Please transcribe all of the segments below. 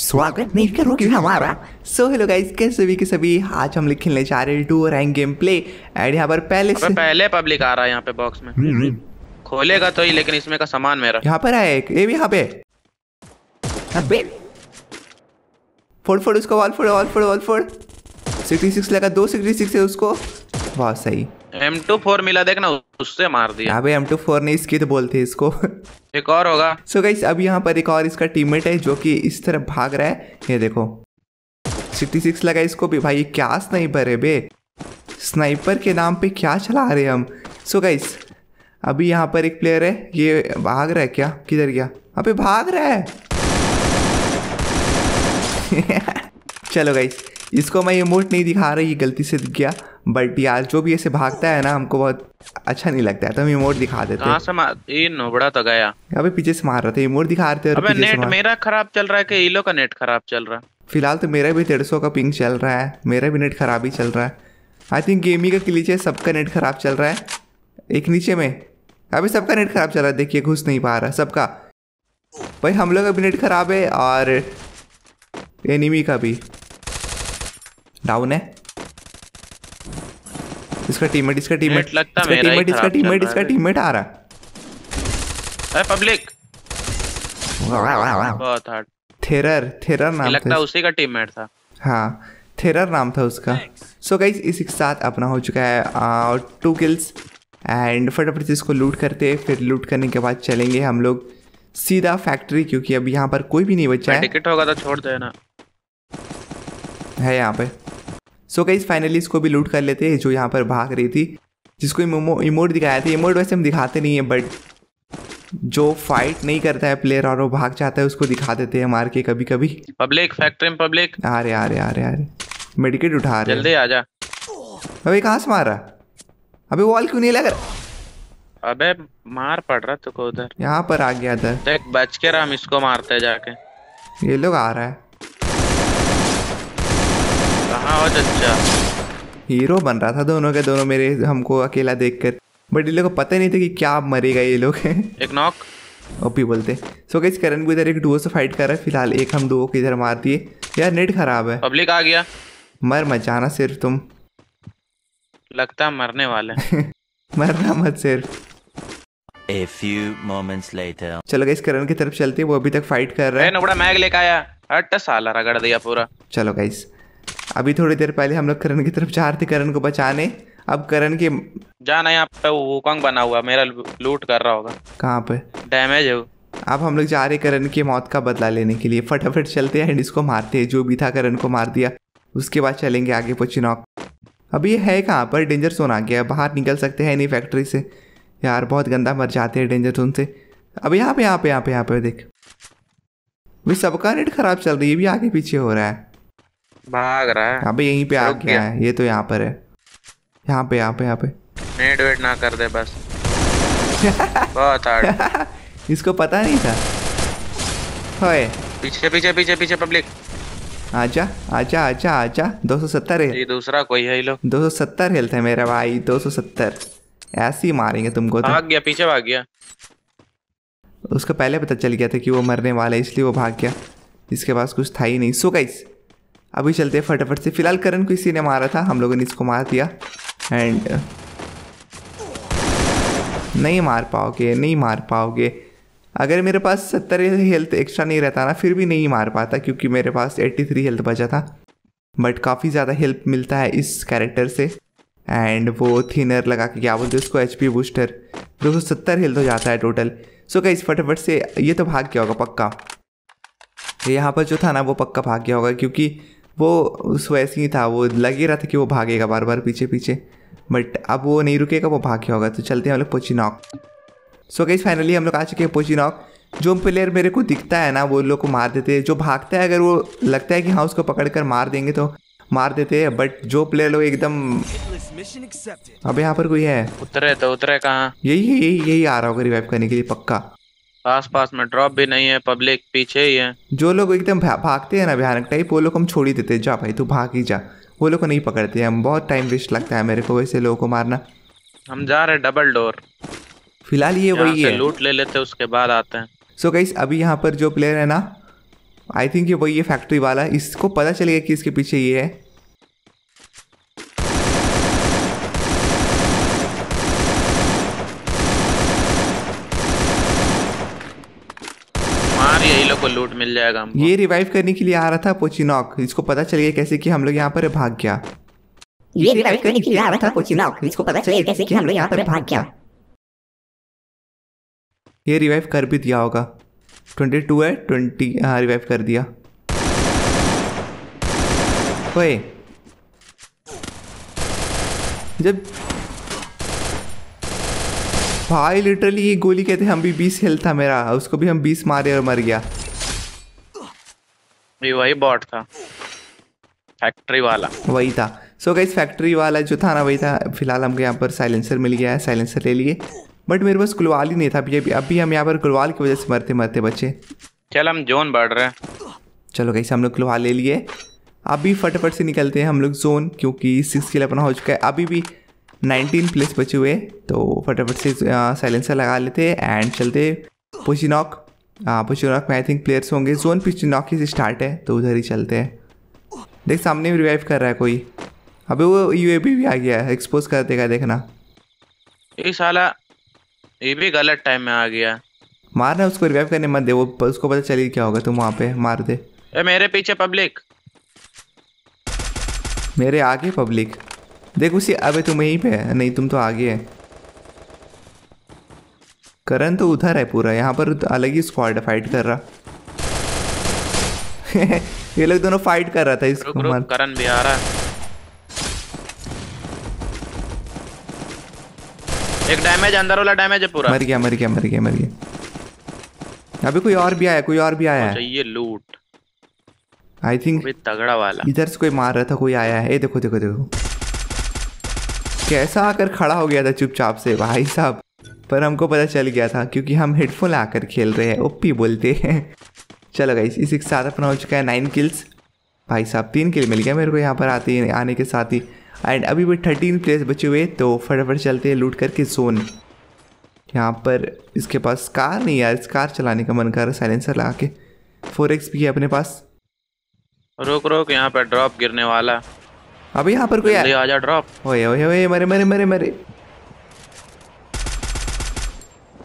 स्वागत नहीं करोगे हमारा सो हेलो गाइस कैसे सभी के सभी आज हम लोग खेलने जा रहे हैं two rank game play and यहां पर पहले से पहले पब्लिक आ रहा है यहां पे बॉक्स में खोलेगा तो ही लेकिन इसमें का सामान मेरा यहां पर है एक ये भी यहां पे अबे फोड़ फोड़ उसको वॉल फोड़ वॉल फोड़ वॉल फोड़ 66 लगा 266 है उसको बहुत सही एम टू मिला देखना उससे मार दिया अबे M24 टू ने इसकी तो बोलते इसको एक और होगा सो so गाइस अब यहां पर एक और इसका टीममेट है जो कि इस तरफ भाग रहा है ये देखो 66 लगा इसको भी भाई क्या स्नाइपर है बे स्नाइपर के नाम पे क्या चला रहे हम सो so गाइस अभी यहां पर एक प्लेयर है ये भाग रहा है क्या किधर गया अबे भाग रहा है चलो गाइस इसको मैं ये मूड नहीं दिखा रहा ये गलती से दिख गया बट यार जो भी ऐसे भागता है ना हमको बहुत अच्छा नहीं लगता है तो हम इमोट दिखा देते हैं से मार ये नोबड़ा तो गया अभी पीछे से मार रहे थे इमोट दिखा रहे थे अबे नेट मेरा खराब चल रहा है कि इलो का नेट खराब चल रहा है फिलहाल तो मेरा भी डेढ़ का पिंग चल रहा है मेरा भी नेट खराब ही चल रहा है आई थिंक गेमिंग का नीचे सबका नेट खराब चल रहा है एक नीचे में अभी सबका नेट खराब चल रहा है देखिए घुस नहीं पा रहा सबका भाई हम लोग का भी नेट खराब है और एनिमी का भी डाउन है इसका टीममेट इसका टीममेट लगता इसका टीममेट इसका टीममेट इसका टीममेट आ रहा है पब्लिक बहुत हार्ड थेरर थेरर नाम लगता उसी का टीममेट था हाँ थेरर नाम था उसका सो गाइज इसी के साथ अपना हो चुका है और टू किल्स एंड फटाफट से इसको लूट करते हैं फिर लूट करने के बाद चलेंगे हम लोग सीधा फैक्ट्री क्योंकि अब यहाँ पर कोई भी नहीं बचा है टिकट होगा तो छोड़ देना है यहाँ पे सो कई फाइनली इसको भी लूट कर लेते हैं जो यहाँ पर भाग रही थी जिसको इमोट दिखाया था इमोट वैसे हम दिखाते नहीं है बट जो फाइट नहीं करता है प्लेयर और वो भाग जाता है उसको दिखा देते हैं मार के कभी कभी पब्लिक फैक्ट्री में पब्लिक आ अरे अरे अरे मेडिकेट उठा रहे जल्दी आ जा अबे कहाँ से मार रहा अबे वॉल क्यों नहीं लग रहा अबे मार पड़ रहा तुझको उधर यहाँ पर आ गया था देख बच के रहा हम इसको मारते जाके ये लोग आ रहा है बहुत अच्छा हीरो बन रहा था दोनों के दोनों मेरे हमको अकेला देखकर बट इन लोग को पता नहीं था कि क्या मरेगा ये लोग एक नॉक और भी बोलते सो गाइस करण भी इधर एक डुओ से फाइट कर रहा है फिलहाल एक हम डुओ किधर मार दिए यार नेट खराब है पब्लिक आ गया मर मत जाना सिर्फ तुम लगता है मरने वाले मरना मत सिर्फ A few moments later. चलो गाइस करण की तरफ चलते हैं वो अभी तक फाइट कर रहा है नोबड़ा मैग लेके आया हट साला रगड़ दिया पूरा चलो गाइस अभी थोड़ी देर पहले हम लोग करण की तरफ जा रहे थे करण को बचाने अब करण के जाना यहाँ पे वोकंग बना हुआ मेरा लूट कर रहा होगा कहाँ पे डैमेज है अब हम लोग जा रहे करण की मौत का बदला लेने के लिए फटाफट चलते हैं एंड इसको मारते हैं जो भी था करण को मार दिया उसके बाद चलेंगे आगे पोचिनॉक अभी ये है कहाँ पर डेंजर जोन आ गया बाहर निकल सकते हैं नहीं फैक्ट्री से यार बहुत गंदा मर जाते हैं डेंजर जोन से अब यहाँ पे यहाँ पे यहाँ पे यहाँ पे देख भाई सबका रेट खराब चल रही है ये भी आगे पीछे हो रहा है भाग रहा है अभी यहीं पे आ गया है ये तो यहाँ पर है यहाँ पे यहाँ पे यहाँ पे नेट वेट ना कर दे बस बहुत हार्ड इसको पता नहीं था होए पीछे पीछे पीछे पीछे पब्लिक आजा आजा आजा आजा दो सौ सत्तर है ये दूसरा कोई है लो दो सौ सत्तर हेल्थ है मेरा भाई दो सौ सत्तर ऐसे ही मारेंगे तुमको तो भाग गया पीछे भाग गया उसको पहले पता चल गया था कि वो मरने वाला है इसलिए वो भाग गया इसके पास कुछ था ही नहीं सो गाइस अभी चलते हैं फटाफट से फिलहाल करण को इसी ने मारा था हम लोगों ने इसको मार दिया एंड नहीं मार पाओगे नहीं मार पाओगे अगर मेरे पास सत्तर हेल्थ एक्स्ट्रा नहीं रहता ना फिर भी नहीं मार पाता क्योंकि मेरे पास एट्टी थ्री हेल्थ बचा था बट काफ़ी ज़्यादा हेल्प मिलता है इस कैरेक्टर से एंड वो थिनर लगा के क्या बोलते उसको एच बूस्टर दो सौ सत्तर हेल्थ हो जाता है टोटल सो क्या इस फटाफट से ये तो भाग गया होगा पक्का यहाँ पर जो था ना वो पक्का भाग गया होगा क्योंकि वो उस वैसे ही था वो लग ही रहा था कि वो भागेगा बार बार पीछे पीछे बट अब वो नहीं रुकेगा वो भाग होगा तो चलते हैं हम लोग पोचिनॉक सो गई फाइनली हम लोग आ चुके हैं पोचिनॉक जो प्लेयर मेरे को दिखता है ना वो लोग को मार देते हैं जो भागता है अगर वो लगता है कि हाँ उसको पकड़ कर मार देंगे तो मार देते हैं बट जो प्लेयर लोग एकदम अब यहाँ पर कोई है उतरे तो उतरे कहाँ यही यही यही आ रहा होगा रिवाइव करने के लिए पक्का आस पास में ड्रॉप भी नहीं है पब्लिक पीछे ही है जो लोग एकदम भागते हैं ना भयानक टाइप वो लोग हम छोड़ ही देते जा भाई तू भाग ही जा वो लोग को नहीं पकड़ते हम बहुत टाइम वेस्ट लगता है मेरे को वैसे लोगों को मारना हम जा रहे डबल डोर फिलहाल ये वही है लूट ले लेते हैं उसके बाद आते हैं सो so गाइस अभी यहाँ पर जो प्लेयर है ना आई थिंक ये वही है फैक्ट्री वाला इसको पता चलेगा कि इसके पीछे ये है शॉट मिल जाएगा हमको ये रिवाइव करने के लिए आ रहा था पोचिनॉक इसको पता चल गया कैसे कि हम लोग यहाँ पर भाग गया ये रिवाइव करने के लिए आ रहा था पोचिनॉक इसको पता चल गया कैसे कि हम लोग यहाँ पर भाग गया ये रिवाइव कर भी दिया होगा ट्वेंटी टू है ट्वेंटी हाँ रिवाइव कर दिया ओए जब भाई लिटरली ये गोली कहते हम भी बीस हेल्थ था मेरा उसको भी हम बीस मारे और मर गया वही वही बॉट था फैक्ट्री वाला वही था सो so गाइस फैक्ट्री वाला जो था ना वही था फिलहाल हमको यहाँ पर साइलेंसर मिल गया है साइलेंसर ले लिए बट मेरे पास कुलवाल ही नहीं था अभी अभी हम यहाँ पर कुलवाल की वजह से मरते मरते बचे चल हम जोन बढ़ रहे हैं चलो गाइस हम लोग कुलवाल ले लिए अभी फटाफट से निकलते हैं हम लोग जोन क्योंकि सिक्स किल अपना हो चुका है अभी भी नाइनटीन प्लेस बचे हुए तो फटाफट से साइलेंसर लगा लेते हैं एंड चलते पोजिनॉक हाँ पुचुराक में आई थिंक प्लेयर्स होंगे जोन पिछले नॉक ही से स्टार्ट है तो उधर ही चलते हैं देख सामने भी रिवाइव कर रहा है कोई अबे वो यू भी आ गया है एक्सपोज कर देगा देखना ये साला ये भी गलत टाइम में आ गया मारना उसको रिवाइव करने मत दे वो उसको पता चली क्या होगा तुम वहाँ पे मार दे ए मेरे पीछे पब्लिक मेरे आगे पब्लिक देख उसी अभी तुम यहीं पे नहीं तुम तो आगे है करण तो उधर है पूरा यहाँ पर तो अलग ही स्क्वाड फाइट कर रहा ये लोग दोनों फाइट कर रहा था इस रुक, रुक, करन भी आ रहा है एक डैमेज अंदर वाला डैमेज है पूरा मर गया मर गया मर गया मर गया अभी कोई और भी आया कोई और भी आया है अच्छा, ये लूट आई थिंक तगड़ा वाला इधर से कोई मार रहा था कोई आया है ये देखो देखो देखो कैसा आकर खड़ा हो गया था चुपचाप से भाई साहब पर हमको पता चल गया था क्योंकि हम हेडफोन ला कर खेल रहे हैं ओपी बोलते हैं चलो गई इसी के साथ अपना हो चुका है नाइन किल्स भाई साहब तीन किल मिल गया मेरे को यहाँ पर आते ही आने के साथ ही एंड अभी भी थर्टीन प्लेयर्स बचे हुए तो फटाफट चलते हैं लूट करके जोन यहाँ पर इसके पास कार नहीं यार कार चलाने का मन कर रहा है साइलेंसर लगा के फोर एक्स भी है अपने पास रोक रोक यहाँ पर ड्रॉप गिरने वाला अभी यहाँ पर कोई जा ड्रॉप ओए ओए ओए मरे मरे मरे मरे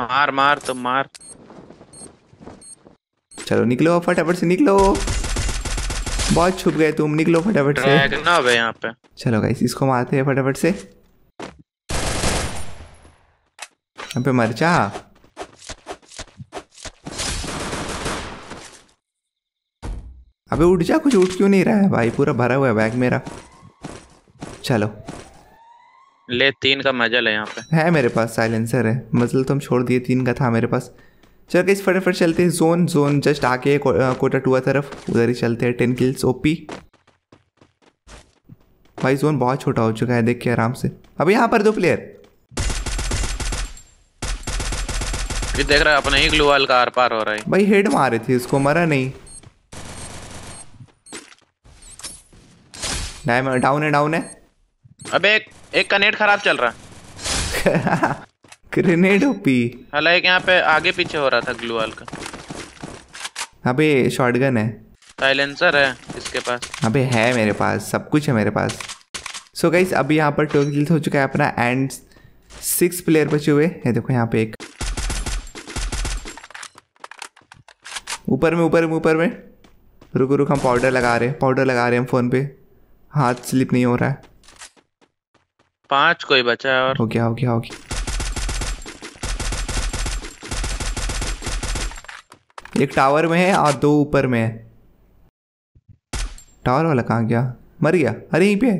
मार मार तो मार चलो निकलो फटाफट से निकलो बहुत छुप गए तुम निकलो फटाफट से ना पे चलो गाइस इसको मारते हैं फटाफट से यहाँ पे मर जा अबे उठ जा कुछ उठ क्यों नहीं रहा है भाई पूरा भरा हुआ है बैग मेरा चलो ले तीन का मजल है यहाँ पे है मेरे पास साइलेंसर है मजल तो हम छोड़ दिए तीन का था मेरे पास चल के इस फटाफट चलते हैं जोन जोन जस्ट आके कोटा टूआ तरफ उधर ही चलते हैं टेन किल्स ओपी भाई जोन बहुत छोटा हो चुका है देख के आराम से अब यहाँ पर दो प्लेयर ये देख रहा है अपने ही ग्लूवाल का आर पार हो रहा है भाई हेड मारे थे इसको मरा नहीं डाउन है डाउन है अबे एक एक नेट खराब चल रहा ग्रेनेड ओपी हालांकि यहाँ पे आगे पीछे हो रहा था ग्लू वाल का अबे हाँ शॉटगन है साइलेंसर है इसके पास अबे हाँ है मेरे पास सब कुछ है मेरे पास सो so गाइस अभी यहाँ पर टोल किल्स हो चुका है अपना एंड सिक्स प्लेयर बचे हुए ये देखो यहाँ पे एक ऊपर में ऊपर में ऊपर में रुको रुक हम पाउडर लगा रहे हैं पाउडर लगा रहे हैं हम फ़ोन पे हाथ स्लिप नहीं हो रहा है पांच कोई बचा है और हो गया हो गया हो गया एक टावर में है और दो ऊपर में है टावर वाला कहाँ गया मर गया अरे यहीं पे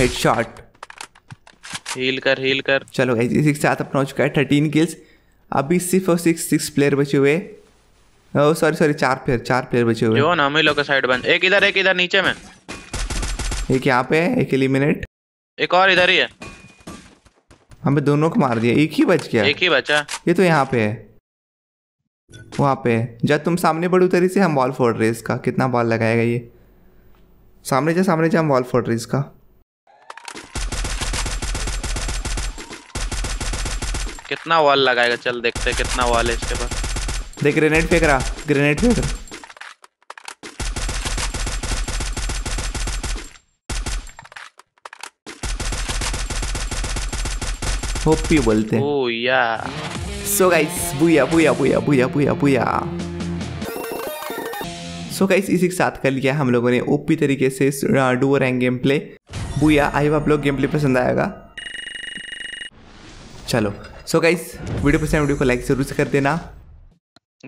हेडशॉट हील कर हील कर चलो एच सिक्स साथ अपना हो चुका है थर्टीन किल्स अभी सिर्फ और सिक्स सिक्स प्लेयर बचे हुए सॉरी oh, सॉरी चार प्लेयर चार प्लेयर बचे हुए जो ना हम ही लोग का साइड बंद एक इधर एक इधर नीचे में एक यहाँ पे है एक एलिमिनेट एक और इधर ही है हमें दोनों को मार दिया एक ही बच गया एक ही बचा ये तो यहाँ पे है वहाँ पे जब तुम सामने बढ़ो उतरी से हम बॉल फोड़ रहे इसका कितना बॉल लगाएगा ये सामने जा सामने जा हम बॉल फोड़ रहे इसका कितना वॉल लगाएगा चल देखते कितना वॉल है इसके पास देख ग्रेनेड फेंक रहा ग्रेनेड फेंक रहा होप बोलते हैं या सो गाइस बुया बुया बुया बुया बुया बुया सो गाइस इसी के साथ कर लिया हम लोगों ने ओपी तरीके से डुअर and game play Booyah I hope आप लोग गेम प्ले पसंद आएगा चलो सो गाइस वीडियो पसंद वीडियो को लाइक जरूर से कर देना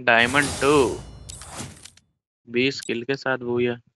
डायमंड टू बीस किल के साथ बुया